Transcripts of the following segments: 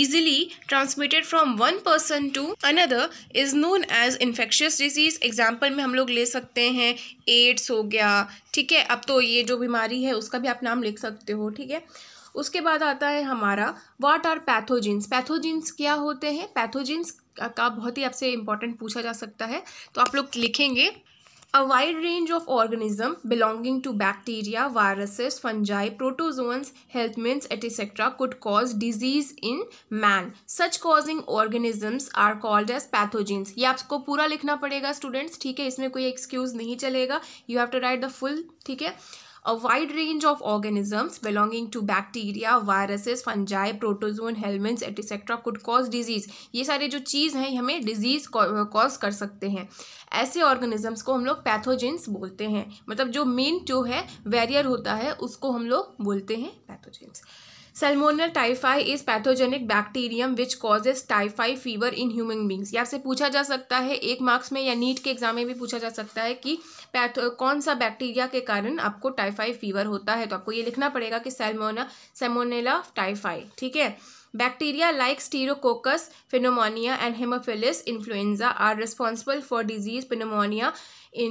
easily transmitted from one person to another is known as infectious disease. Example में हम लोग ले सकते हैं एड्स हो गया ठीक है अब तो ये जो बीमारी है उसका भी आप नाम लिख सकते हो ठीक है उसके बाद आता है हमारा वाट आर पैथोजिन्स पैथोजिन्स क्या होते हैं पैथोजिन्स का बहुत ही आपसे इम्पॉर्टेंट पूछा जा सकता है तो आप लोग लिखेंगे A wide range of organism belonging to bacteria, viruses, fungi, protozoans, health mints, etc. could cause disease in man. Such causing organisms are called as pathogens. ye aapko pura likhna padega students theek hai isme koi excuse nahi chalega you have to write the full theek hai a wide range of organisms belonging to bacteria viruses fungi protozoan helminths etc could cause disease ये सारे जो चीज़ हैं हमें disease cause कर सकते हैं ऐसे organisms को हम लोग पैथोजेंस बोलते हैं मतलब जो मेन जो है वैरियर होता है उसको हम लोग बोलते हैं pathogens salmonella typhi is pathogenic bacterium which causes typhi fever in human beings या आपसे पूछा जा सकता है एक मार्क्स में या नीट के एग्जाम में भी पूछा जा सकता है कि पैथो कौन सा बैक्टीरिया के कारण आपको टाइफाई फीवर होता है तो आपको ये लिखना पड़ेगा कि सेलमोना सेमोनेला टाइफाई ठीक है bacteria like streptococcus pneumoniae and haemophilus influenzae are responsible for disease pneumonia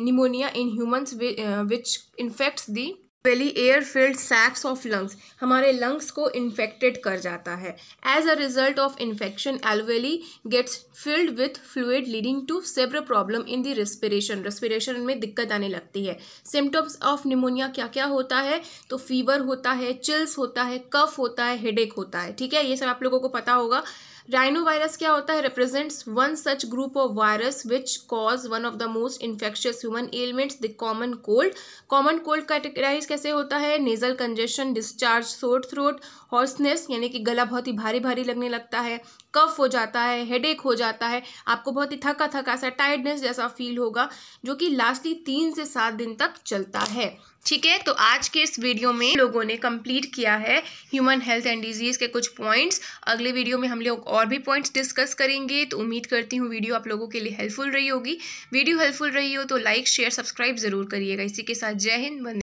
pneumonia in humans which infects the alveoli air filled sacs of lungs हमारे लंग्स को इन्फेक्टेड कर जाता है as a result of infection alveoli gets filled with fluid leading to severe problem in the respiration respiration में दिक्कत आने लगती है सिम्टम्स ऑफ निमोनिया क्या क्या होता है तो फीवर होता है चिल्स होता है कफ होता है हेडेक होता है ठीक है ये सब आप लोगों को पता होगा राइनो वायरस क्या होता है represents one such group of virus which cause one of the most infectious human ailments the common cold common cold categorize कैसे होता है nasal congestion discharge sore throat hoarseness यानी कि गला बहुत ही भारी भारी लगने लगता है कफ हो जाता है हेडेक हो जाता है आपको बहुत ही थका थका सा टायर्डनेस जैसा फील होगा जो कि लास्टली तीन से सात दिन तक चलता है ठीक है तो आज के इस वीडियो में लोगों ने कंप्लीट किया है ह्यूमन हेल्थ एंड डिजीज़ के कुछ पॉइंट्स अगले वीडियो में हम लोग और भी पॉइंट्स डिस्कस करेंगे तो उम्मीद करती हूँ वीडियो आप लोगों के लिए हेल्पफुल रही होगी वीडियो हेल्पफुल रही हो तो लाइक शेयर सब्सक्राइब ज़रूर करिएगा इसी के साथ जय हिंद